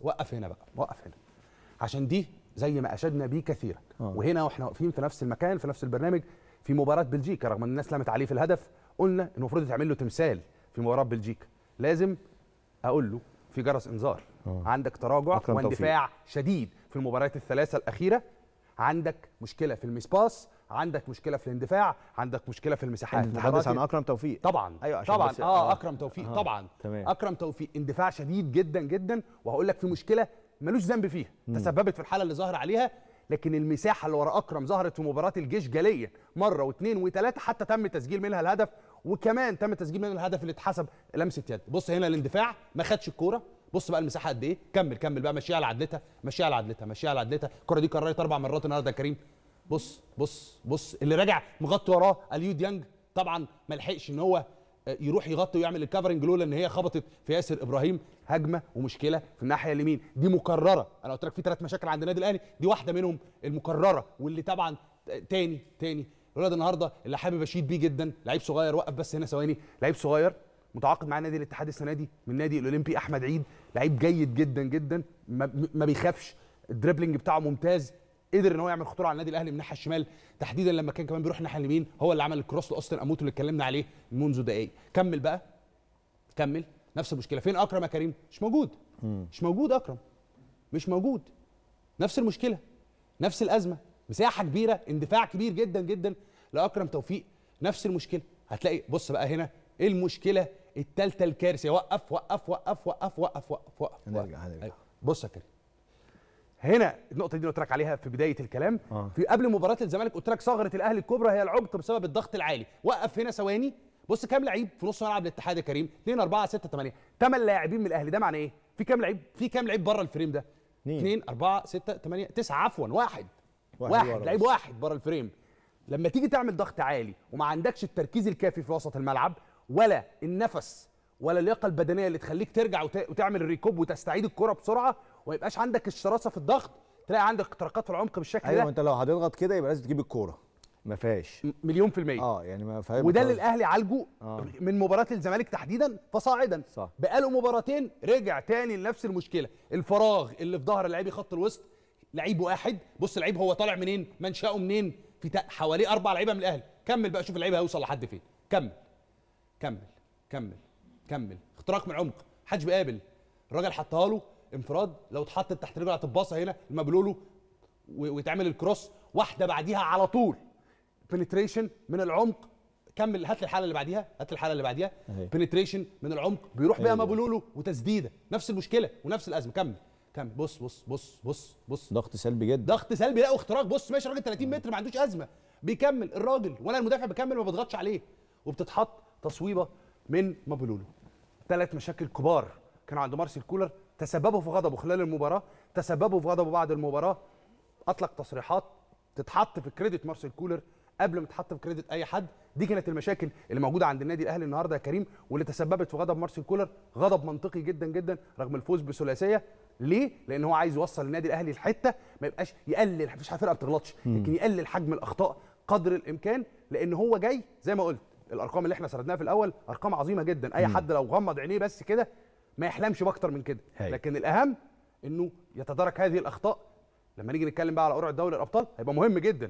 وقف هنا بقى وقف هنا عشان دي زي ما اشدنا بيه كثيرا آه. وهنا واحنا واقفين في نفس المكان في نفس البرنامج في مباراه بلجيكا رغم ان الناس لمت عليه في الهدف قلنا المفروض يتعمل له تمثال في مباراه بلجيكا لازم اقول له في جرس انذار آه. عندك تراجع واندفاع شديد في المباريات الثلاثه الاخيره عندك مشكله في المسباس عندك مشكله في الاندفاع عندك مشكله في المساحات بتحدث عن اكرم توفيق طبعا ايوه طبعا آه،, اه اكرم توفيق آه. طبعا تمام. اكرم توفيق اندفاع شديد جدا جدا وهقول لك في مشكله ملوش ذنب فيها مم. تسببت في الحاله اللي ظهر عليها لكن المساحه اللي ورا اكرم ظهرت في مباراه الجيش جليا مره واثنين وثلاثه حتى تم تسجيل منها الهدف وكمان تم تسجيل منها الهدف اللي اتحسب لمسه يد بص هنا الاندفاع ما خدش الكوره بص بقى المساحه قد ايه كمل كمل بقى ماشيه على عدلتها ماشيه على عدلتها ماشيه على عدلتها الكره دي كررت اربع مرات النهارده يا كريم بص بص بص اللي راجع مغطي وراه اليو ديانج طبعا ما لحقش ان هو آه، يروح يغطي ويعمل الكفرنج لولا ان هي خبطت في ياسر ابراهيم هجمه ومشكله في الناحيه اليمين دي مكرره انا قلت لك في ثلاث مشاكل عند النادي الاهلي دي واحده منهم المكرره واللي طبعا تاني تاني الولد النهارده اللي حابب اشيد بيه جدا لعيب صغير وقف بس هنا ثواني لعيب صغير متعاقد مع نادي الاتحاد السنه دي من نادي الاولمبي احمد عيد لعيب جيد جدا جدا ما بيخافش الدريبلنج بتاعه ممتاز قدر ان هو يعمل خطوره على النادي الاهلي من الناحيه الشمال تحديدا لما كان كمان بيروح الناحيه اليمين هو اللي عمل الكروس لاوستن اموتو اللي اتكلمنا عليه منذ دقائق كمل بقى كمل نفس المشكله فين اكرم يا كريم مش موجود مش موجود اكرم مش موجود نفس المشكله نفس الازمه مساحه كبيره اندفاع كبير جدا جدا لاكرم توفيق نفس المشكله هتلاقي بص بقى هنا ايه المشكله الثالثه الكارثه وقف وقف وقف وقف وقف وقف وقف هنرجع هنرجع أيوة. بص يا كريم هنا النقطه دي قلت لك عليها في بدايه الكلام آه. في قبل مباراه الزمالك قلت لك ثغره الاهلي الكبرى هي العمق بسبب الضغط العالي وقف هنا ثواني بص كام لعيب في نص ملعب الاتحاد يا كريم 2 4 6 8 8 لاعبين من الاهلي ده معنى ايه في كام لعيب في كام لعيب بره الفريم ده 2 4 6 8 9 عفوا واحد واحد, واحد. لعيب واحد بره الفريم لما تيجي تعمل ضغط عالي وما عندكش التركيز الكافي في وسط الملعب ولا النفس ولا اللياقه البدنيه اللي تخليك ترجع وتعمل الريكوب وتستعيد الكره بسرعه وما يبقاش عندك الشراسه في الضغط تلاقي عندك اختراقات في العمق بالشكل أيوة ده ايوه انت لو هتضغط كده يبقى لازم تجيب الكوره ما فيهاش مليون في المية اه يعني ما فيهاش وده اللي الاهلي عالجه آه. من مباراه الزمالك تحديدا فصاعدا صح بقاله مباراتين رجع تاني لنفس المشكله الفراغ اللي في ظهر لعيبي خط الوسط لعيب واحد بص لعيب هو طالع منين منشاه منين في حواليه اربع لعيبه من الاهلي كمل بقى شوف اللعيبه هيوصل لحد فين كمل كمل كمل كمل اختراق من عمق حدش بيقابل الراجل حطها له انفراد لو اتحطت تحت رجله هتتباصى هنا المبلوله ويتعمل الكروس واحده بعديها على طول بنتريشن من العمق كمل هات لي الحاله اللي بعديها هات لي الحاله اللي بعديها بنتريشن من العمق بيروح بيها أيوة. مابولولو وتسديده نفس المشكله ونفس الازمه كمل كمل بص بص بص بص بص ضغط سلبي جدا ضغط سلبي لا واختراق بص ماشي راجل 30 متر ما عندوش ازمه بيكمل الراجل ولا المدافع بيكمل ما بيضغطش عليه وبتتحط تصويبه من مابولولو ثلاث مشاكل كبار كانوا عند مارسيل كولر تسببوا في غضبه خلال المباراه تسببوا في غضبه بعد المباراه اطلق تصريحات تتحط في كريدت مارسيل كولر قبل ما تتحط في كريدت اي حد دي كانت المشاكل اللي موجوده عند النادي الاهلي النهارده يا كريم واللي تسببت في غضب مارسيل كولر غضب منطقي جدا جدا رغم الفوز بثلاثيه ليه؟ لان هو عايز يوصل النادي الاهلي لحته ما يبقاش يقلل مفيش فرقه ما بتغلطش لكن يقلل حجم الاخطاء قدر الامكان لان هو جاي زي ما قلت الارقام اللي احنا سردناها في الاول ارقام عظيمه جدا اي حد لو غمض عينيه بس كده ما يحلمش باكتر من كده هي. لكن الاهم انه يتدارك هذه الاخطاء لما نيجي نتكلم بقى على قرعه دوري الابطال هيبقى مهم جدا